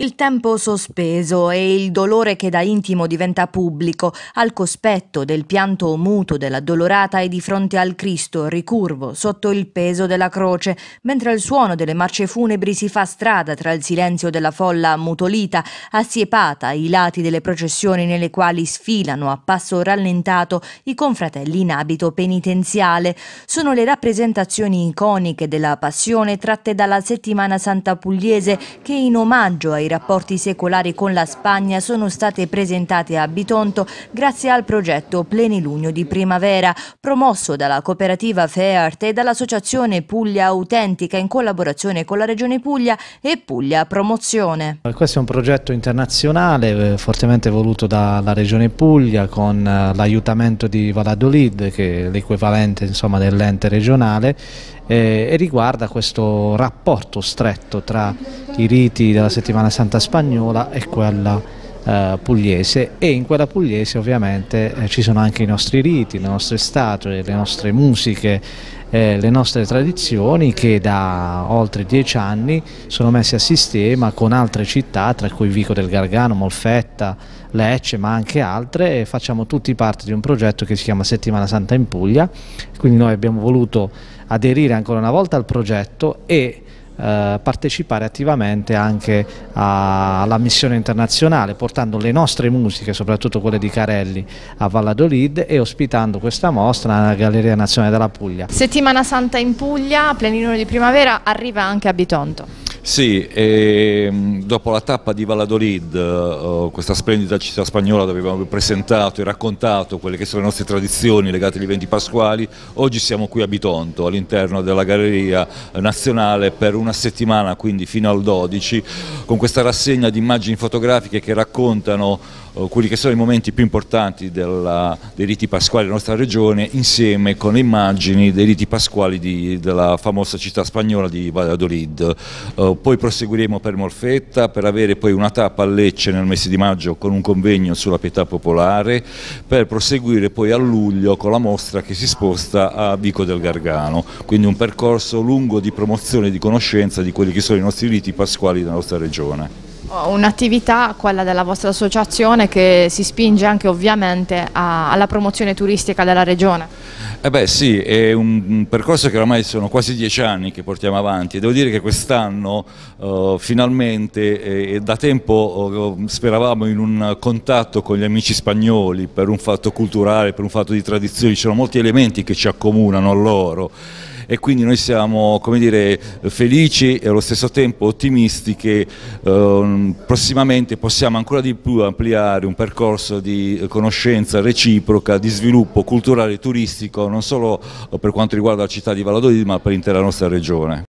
Il tempo sospeso e il dolore che da intimo diventa pubblico, al cospetto del pianto muto dell'addolorata e di fronte al Cristo, ricurvo, sotto il peso della croce, mentre il suono delle marce funebri si fa strada tra il silenzio della folla ammutolita, assiepata ai lati delle processioni nelle quali sfilano a passo rallentato i confratelli in abito penitenziale. Sono le rappresentazioni iconiche della passione tratte dalla settimana santa pugliese che in omaggio ai rapporti secolari con la Spagna sono state presentate a Bitonto grazie al progetto Plenilunio di Primavera, promosso dalla cooperativa FEART e dall'associazione Puglia Autentica in collaborazione con la Regione Puglia e Puglia Promozione. Questo è un progetto internazionale eh, fortemente voluto dalla Regione Puglia con eh, l'aiutamento di Valladolid, che è l'equivalente dell'ente regionale, eh, e riguarda questo rapporto stretto tra i riti della settimana Santa Spagnola e quella eh, pugliese e in quella pugliese ovviamente eh, ci sono anche i nostri riti, le nostre statue, le nostre musiche, eh, le nostre tradizioni che da oltre dieci anni sono messe a sistema con altre città tra cui Vico del Gargano, Molfetta, Lecce ma anche altre e facciamo tutti parte di un progetto che si chiama Settimana Santa in Puglia quindi noi abbiamo voluto aderire ancora una volta al progetto e eh, partecipare attivamente anche a, alla missione internazionale portando le nostre musiche, soprattutto quelle di Carelli a Valladolid e ospitando questa mostra alla Galleria Nazionale della Puglia. Settimana Santa in Puglia, plenilunio di primavera, arriva anche a Bitonto. Sì, ehm, dopo la tappa di Valladolid, eh, oh, questa splendida città spagnola dove abbiamo presentato e raccontato quelle che sono le nostre tradizioni legate agli eventi pasquali, oggi siamo qui a Bitonto, all'interno della Galleria Nazionale per una settimana, quindi fino al 12, con questa rassegna di immagini fotografiche che raccontano eh, quelli che sono i momenti più importanti della, dei riti pasquali della nostra regione insieme con le immagini dei riti pasquali di, della famosa città spagnola di Valladolid. Uh, poi proseguiremo per Molfetta per avere poi una tappa a Lecce nel mese di maggio con un convegno sulla pietà popolare, per proseguire poi a luglio con la mostra che si sposta a Vico del Gargano, quindi un percorso lungo di promozione e di conoscenza di quelli che sono i nostri riti pasquali della nostra regione. Oh, un'attività, quella della vostra associazione, che si spinge anche ovviamente alla promozione turistica della regione. Eh beh sì, è un percorso che oramai sono quasi dieci anni che portiamo avanti e devo dire che quest'anno uh, finalmente eh, da tempo uh, speravamo in un contatto con gli amici spagnoli per un fatto culturale, per un fatto di tradizioni, ci sono molti elementi che ci accomunano a loro e quindi noi siamo dire, felici e allo stesso tempo ottimisti che eh, prossimamente possiamo ancora di più ampliare un percorso di conoscenza reciproca, di sviluppo culturale e turistico tossico non solo per quanto riguarda la città di Valladolid ma per l'intera nostra regione.